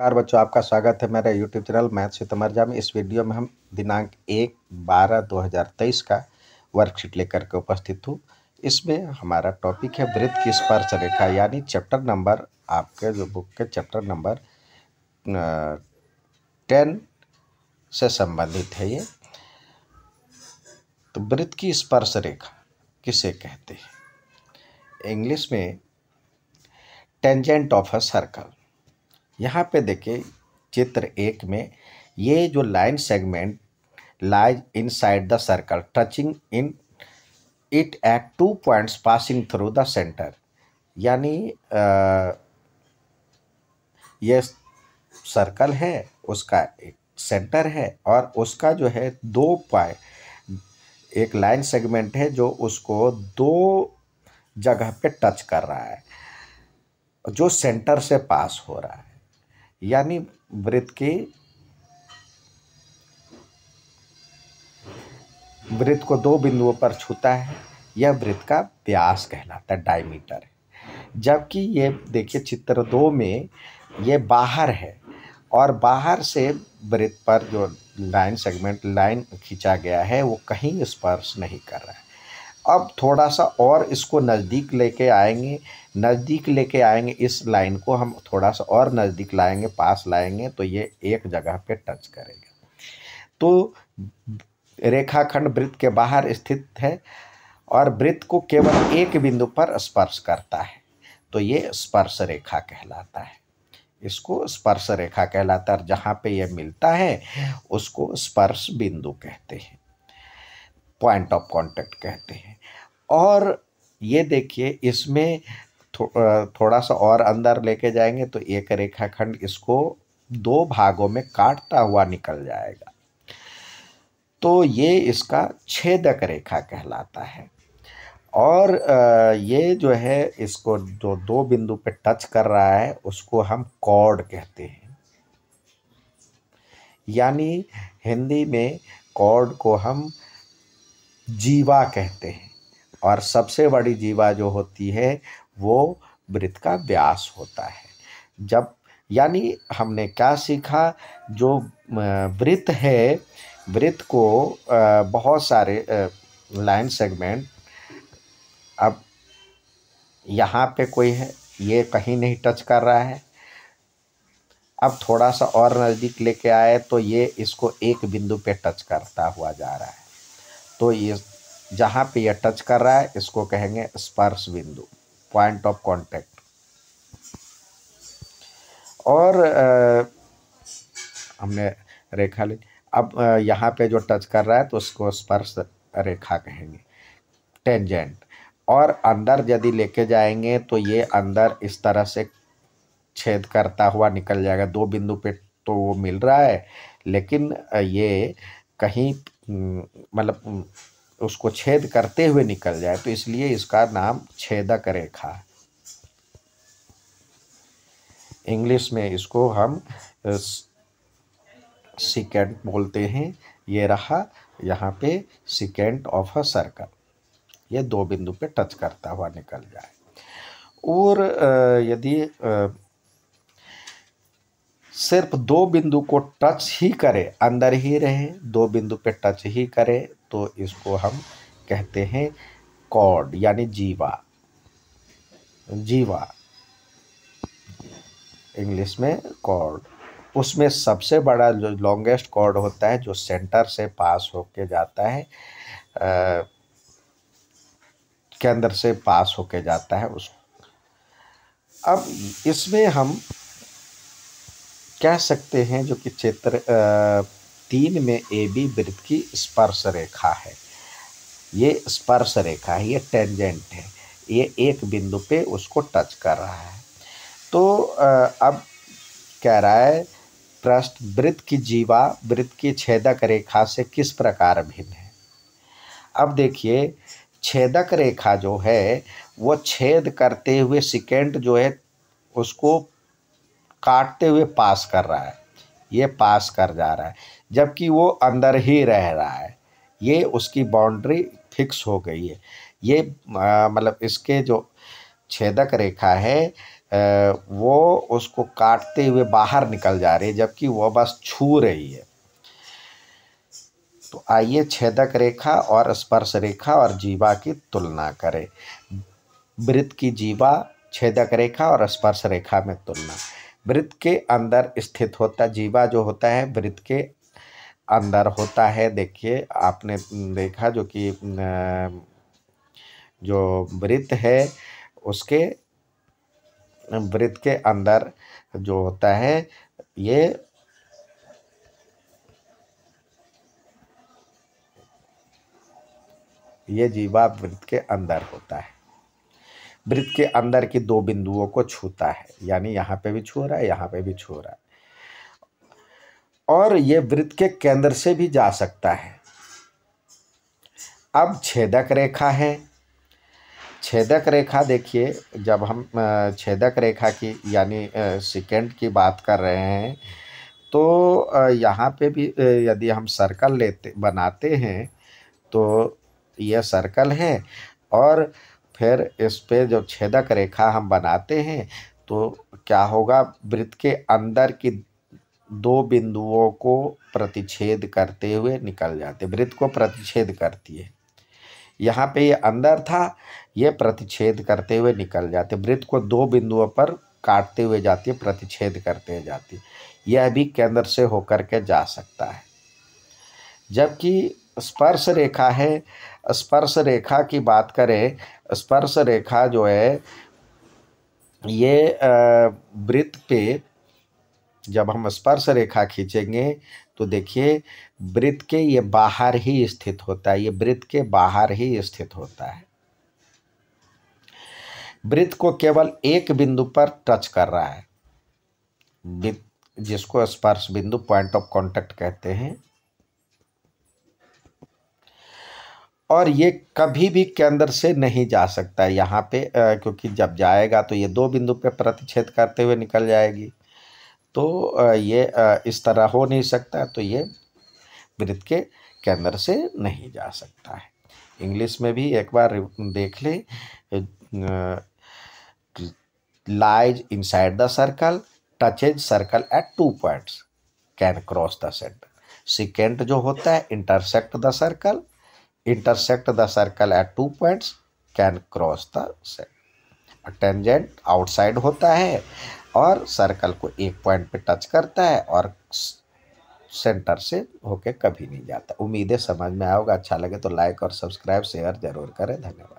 नमस्कार बच्चों आपका स्वागत है मेरे यूट्यूब चैनल मैथ सितमरजा में इस वीडियो में हम दिनांक एक बारह दो हज़ार तेईस का वर्कशीट लेकर के उपस्थित हूँ इसमें हमारा टॉपिक है वृत्त की स्पर्श रेखा यानी चैप्टर नंबर आपके जो बुक के चैप्टर नंबर टेन से संबंधित है ये तो वृत्त की स्पर्श रेखा किसे कहते हैं इंग्लिश में टेंजेंट ऑफ अ सर्कल यहाँ पे देखें चित्र एक में ये जो line segment lies inside the circle touching in it at two points passing through the centre यानी ये सर्कल है उसका एक सेंटर है और उसका जो है दो पॉइंट एक लाइन सेगमेंट है जो उसको दो जगह पे टच कर रहा है जो सेंटर से पास हो रहा है यानी व्रत के वृत्त को दो बिंदुओं पर छूता है यह वृत्त का व्यास कहलाता है डायमीटर जबकि ये देखिए चित्र दो में ये बाहर है और बाहर से वृत्त पर जो लाइन सेगमेंट लाइन खींचा गया है वो कहीं स्पर्श नहीं कर रहा है अब थोड़ा सा और इसको नज़दीक लेके आएंगे नज़दीक लेके आएंगे इस लाइन को हम थोड़ा सा और नज़दीक लाएंगे पास लाएंगे तो ये एक जगह पे टच करेगा तो रेखाखंड वृत्त के बाहर स्थित है और वृत्त को केवल एक बिंदु पर स्पर्श करता है तो ये स्पर्श रेखा कहलाता है इसको स्पर्श रेखा कहलाता है और जहाँ पर यह मिलता है उसको स्पर्श बिंदु कहते हैं पॉइंट ऑफ कांटेक्ट कहते हैं और ये देखिए इसमें थो, थोड़ा सा और अंदर लेके जाएंगे तो एक रेखाखंड इसको दो भागों में काटता हुआ निकल जाएगा तो ये इसका छेदक रेखा कहलाता है और ये जो है इसको जो दो बिंदु पे टच कर रहा है उसको हम कॉर्ड कहते हैं यानी हिंदी में कॉर्ड को हम जीवा कहते हैं और सबसे बड़ी जीवा जो होती है वो वृत्त का व्यास होता है जब यानी हमने क्या सीखा जो वृत्त है वृत्त को बहुत सारे लाइन सेगमेंट अब यहाँ पे कोई है ये कहीं नहीं टच कर रहा है अब थोड़ा सा और नज़दीक लेके आए तो ये इसको एक बिंदु पे टच करता हुआ जा रहा है तो ये जहाँ पे ये टच कर रहा है इसको कहेंगे स्पर्श बिंदु पॉइंट ऑफ कांटेक्ट और आ, हमने रेखा ली अब यहाँ पे जो टच कर रहा है तो उसको स्पर्श रेखा कहेंगे टेंजेंट और अंदर यदि लेके जाएंगे तो ये अंदर इस तरह से छेद करता हुआ निकल जाएगा दो बिंदु पे तो वो मिल रहा है लेकिन ये कहीं मतलब उसको छेद करते हुए निकल जाए तो इसलिए इसका नाम छेदक रेखा इंग्लिश में इसको हम सिकेंट बोलते हैं ये रहा यहाँ पे सिकेंट ऑफ अ सर्कल ये दो बिंदु पे टच करता हुआ निकल जाए और यदि सिर्फ दो बिंदु को टच ही करे अंदर ही रहे दो बिंदु पे टच ही करे तो इसको हम कहते हैं कॉड यानी जीवा जीवा इंग्लिश में कॉर्ड उसमें सबसे बड़ा जो लॉन्गेस्ट कॉर्ड होता है जो सेंटर से पास होके जाता है केंद्र से पास होके जाता है उस अब इसमें हम कह सकते हैं जो कि क्षेत्र तीन में ए बी वृत्त की स्पर्श रेखा है ये स्पर्श रेखा है ये टेंजेंट है ये एक बिंदु पे उसको टच कर रहा है तो अब कह रहा है प्रश्न वृत्त की जीवा वृत्त की छेदक रेखा से किस प्रकार भिन्न है अब देखिए छेदक रेखा जो है वो छेद करते हुए सिकेंड जो है उसको काटते हुए पास कर रहा है ये पास कर जा रहा है जबकि वो अंदर ही रह रहा है ये उसकी बाउंड्री फिक्स हो गई है ये मतलब इसके जो छेदक रेखा है आ, वो उसको काटते हुए बाहर निकल जा रही है जबकि वह बस छू रही है तो आइए छेदक रेखा और स्पर्श रेखा और जीवा की तुलना करें वृत्त की जीवा छेदक रेखा और स्पर्श रेखा में तुलना वृत्त के अंदर स्थित होता जीवा जो होता है वृत्त के अंदर होता है देखिए आपने देखा जो कि जो वृत्त है उसके वृत्त के अंदर जो होता है ये ये जीवा वृत्त के अंदर होता है वृत्त के अंदर की दो बिंदुओं को छूता है यानी यहाँ पे भी छू रहा है यहाँ पे भी छू रहा है और ये वृत्त के केंद्र से भी जा सकता है अब छेदक रेखा है छेदक रेखा देखिए जब हम छेदक रेखा की यानी सिकेंड की बात कर रहे हैं तो यहाँ पे भी यदि हम सर्कल लेते बनाते हैं तो यह सर्कल है और फिर इस पर जो छेदक रेखा हम बनाते हैं तो क्या होगा वृत्त के अंदर की दो बिंदुओं को प्रतिच्छेद करते हुए निकल जाते वृत्त को प्रतिच्छेद करती है यहाँ पे ये अंदर था ये प्रतिच्छेद करते हुए निकल जाते वृत्त को दो बिंदुओं पर काटते हुए जाती है प्रतिच्छेद करते जाती है यह भी केंद्र से होकर के जा सकता है जबकि स्पर्श रेखा है स्पर्श रेखा की बात करें स्पर्श रेखा जो है ये वृत्त पे जब हम स्पर्श रेखा खींचेंगे तो देखिए वृत्त के ये बाहर ही स्थित होता है ये वृत्त के बाहर ही स्थित होता है वृत्त को केवल एक बिंदु पर टच कर रहा है जिसको स्पर्श बिंदु पॉइंट ऑफ कांटेक्ट कहते हैं और ये कभी भी केंद्र से नहीं जा सकता है यहाँ पे क्योंकि जब जाएगा तो ये दो बिंदु पे प्रतिच्छेद करते हुए निकल जाएगी तो ये इस तरह हो नहीं सकता तो ये वृत्त के केंद्र से नहीं जा सकता है इंग्लिश में भी एक बार देख लें lies inside the circle touches circle at two points can cross the centre secant जो होता है intersect the circle intersect the circle at two points can cross the circle. tangent outside होता है और सर्कल को एक पॉइंट पे touch करता है और सेंटर से होके कभी नहीं जाता उम्मीदें समझ में आओगे अच्छा लगे तो लाइक और सब्सक्राइब शेयर जरूर करें धन्यवाद